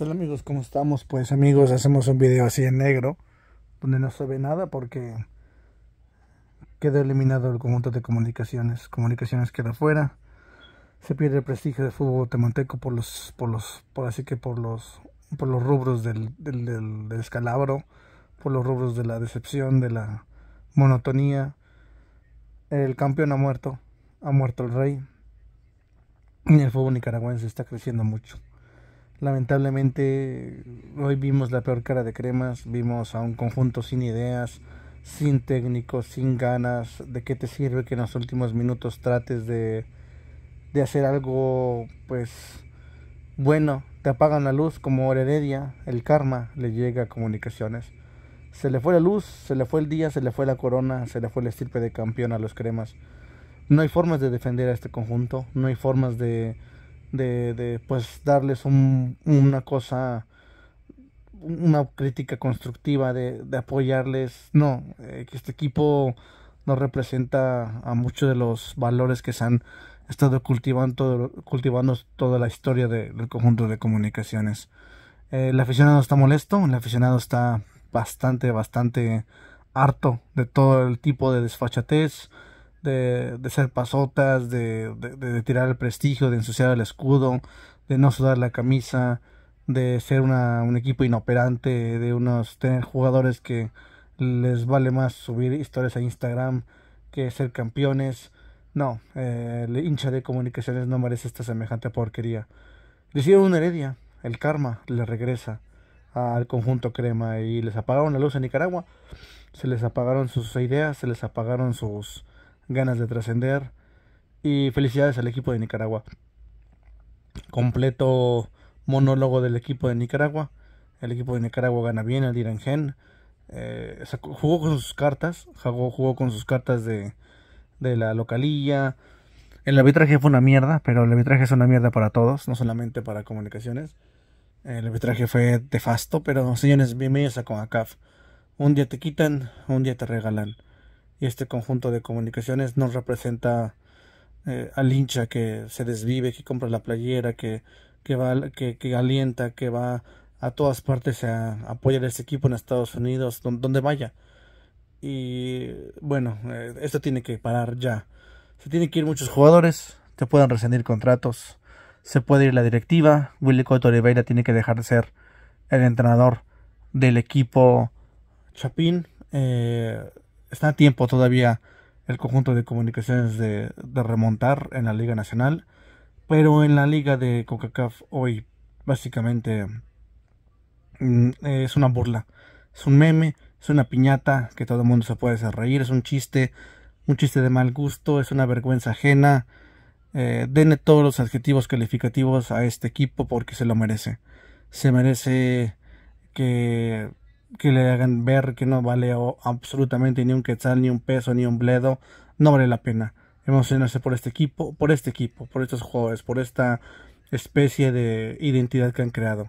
Hola amigos, ¿cómo estamos? Pues amigos, hacemos un video así en negro, donde no se ve nada porque queda eliminado el conjunto de comunicaciones. Comunicaciones queda fuera. Se pierde el prestigio del fútbol temanteco por los, por los, por así que por los, por los rubros del, del, del descalabro, por los rubros de la decepción, de la monotonía. El campeón ha muerto, ha muerto el rey. Y el fútbol nicaragüense está creciendo mucho. Lamentablemente, hoy vimos la peor cara de cremas, vimos a un conjunto sin ideas, sin técnicos, sin ganas. ¿De qué te sirve que en los últimos minutos trates de, de hacer algo, pues, bueno? Te apagan la luz como hora Heredia, el karma le llega a comunicaciones. Se le fue la luz, se le fue el día, se le fue la corona, se le fue el estirpe de campeón a los cremas. No hay formas de defender a este conjunto, no hay formas de de, pues darles un, una cosa, una crítica constructiva, de, de apoyarles. No, eh, que este equipo no representa a muchos de los valores que se han estado cultivando, cultivando toda la historia del conjunto de comunicaciones. Eh, el aficionado está molesto, el aficionado está bastante, bastante harto de todo el tipo de desfachatez, de, ser pasotas, de, tirar el prestigio, de ensuciar el escudo, de no sudar la camisa, de ser una, un equipo inoperante, de unos tener jugadores que les vale más subir historias a Instagram que ser campeones. No, eh, el hincha de comunicaciones no merece esta semejante porquería. Le hicieron una heredia, el karma le regresa al conjunto crema y les apagaron la luz en Nicaragua. Se les apagaron sus ideas, se les apagaron sus, ganas de trascender y felicidades al equipo de Nicaragua. Completo monólogo del equipo de Nicaragua. El equipo de Nicaragua gana bien al Direngen eh, jugó con sus cartas, jugó, jugó con sus cartas de, la localía. El arbitraje fue una mierda, pero el arbitraje es una mierda para todos, no solamente para comunicaciones. El arbitraje fue de pero señores, bienvenidos a CONACAF. Un día te quitan, un día te regalan y este conjunto de comunicaciones no representa eh, al hincha que se desvive, que compra la playera, que, que, va, que, que alienta, que va a todas partes a, apoyar a equipo en Estados Unidos, donde, vaya. Y bueno, eh, esto tiene que parar ya. Se tienen que ir muchos jugadores, te pueden rescindir contratos, se puede ir la directiva, Willy Cotto Oliveira tiene que dejar de ser el entrenador del equipo Chapín. Eh, está a tiempo todavía el conjunto de comunicaciones de, remontar en la Liga Nacional, pero en la Liga de CONCACAF hoy básicamente mm, es una burla, es un meme, es una piñata que todo el mundo se puede hacer reír, es un chiste, un chiste de mal gusto, es una vergüenza ajena. Eh, denle todos los adjetivos calificativos a este equipo porque se lo merece. Se merece que que le hagan ver que no vale absolutamente ni un quetzal, ni un peso, ni un bledo, no vale la pena. Emocionarse por este equipo, por este equipo, por estos jugadores, por esta especie de identidad que han creado.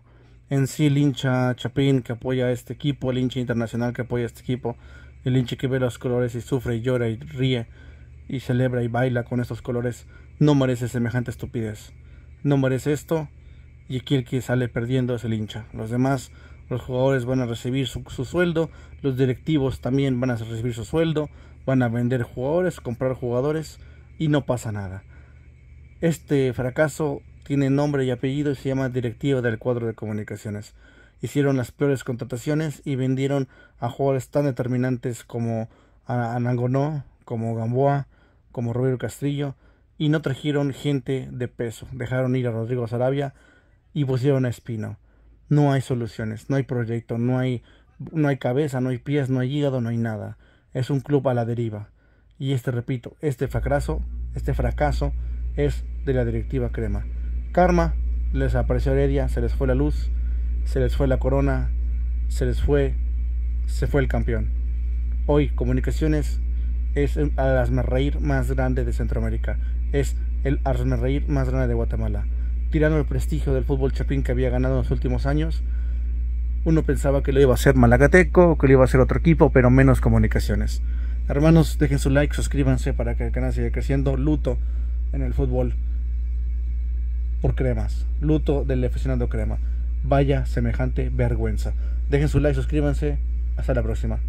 En sí, el hincha Chapín que apoya a este equipo, el hincha internacional que apoya este equipo, el hincha que ve los colores y sufre y llora y ríe y celebra y baila con estos colores, no merece semejante estupidez. No merece esto y aquí el que sale perdiendo es el hincha. Los demás los jugadores van a recibir su, sueldo, los directivos también van a recibir su sueldo, van a vender jugadores, comprar jugadores y no pasa nada. Este fracaso tiene nombre y apellido y se llama Directiva del Cuadro de Comunicaciones. Hicieron las peores contrataciones y vendieron a jugadores tan determinantes como Anangonó, como Gamboa, como Rubio Castillo y no trajeron gente de peso. Dejaron ir a Rodrigo Sarabia y pusieron a Espino no hay soluciones, no hay proyecto, no hay, no hay cabeza, no hay pies, no hay hígado, no hay nada. Es un club a la deriva. Y este, repito, este fracaso, este fracaso es de la directiva crema. Karma, les apareció Heredia, se les fue la luz, se les fue la corona, se les fue, se fue el campeón. Hoy Comunicaciones es el reír más grande de Centroamérica, es el reír más grande de Guatemala tirando el prestigio del fútbol chapín que había ganado en los últimos años. Uno pensaba que lo iba a hacer Malagateco, que lo iba a hacer otro equipo, pero menos comunicaciones. Hermanos, dejen su like, suscríbanse para que el canal siga creciendo. Luto en el fútbol por cremas. Luto del aficionado crema. Vaya semejante vergüenza. Dejen su like, suscríbanse. Hasta la próxima.